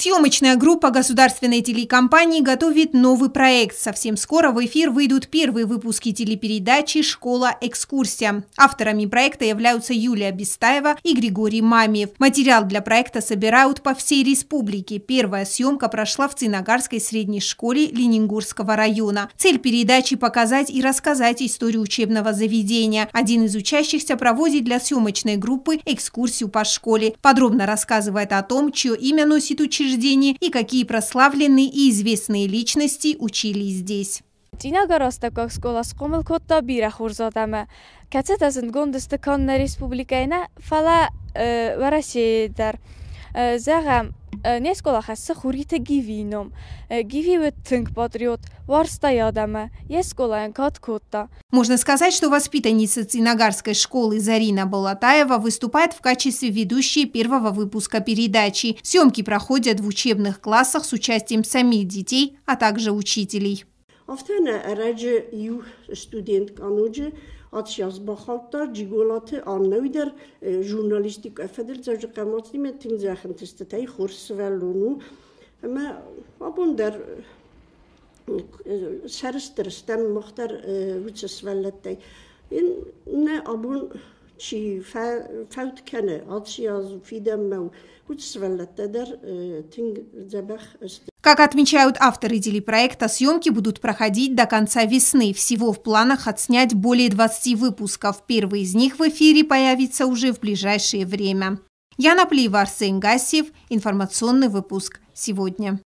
Съемочная группа государственной телекомпании готовит новый проект. Совсем скоро в эфир выйдут первые выпуски телепередачи «Школа-экскурсия». Авторами проекта являются Юлия Бестаева и Григорий Мамиев. Материал для проекта собирают по всей республике. Первая съемка прошла в Циногарской средней школе Ленингурского района. Цель передачи – показать и рассказать историю учебного заведения. Один из учащихся проводит для съемочной группы экскурсию по школе. Подробно рассказывает о том, чье имя носит учреждение учреждении и какие прославленные и известные личности учились здесь. Динагар Остаков школа скомыл котта бира хурзадамы. Кацетасын гондысты конна республикайна фала э, варасейдар. Э, зағам э, нескола хасса хурита гивином э, гививе тынк патриот варста ядаме ескола кат котта можно сказать что воспитанница цинагарской школы зарина балатаева выступает в качестве ведущей первого выпуска передачи съемки проходят в учебных классах с участием самих детей а также учителей Af tenne a regge Jo student Kanoge, at si as Bachhalter, Gigolate an Neuder eh, journalistik ëffedel ze ka mat ni met tin zeggen is dat tei chorswell no. Me abon der eh, serster stem mag der eh, wit ze swelle tei. In ne abon si fout kennen, at si as fidem me goed swelle te der ting zebeg. Как отмечают авторы телепроекта, съемки будут проходить до конца весны. Всего в планах отснять более 20 выпусков. Первый из них в эфире появится уже в ближайшее время. Яна Плиева, Арсен Гасьев. Информационный выпуск. Сегодня.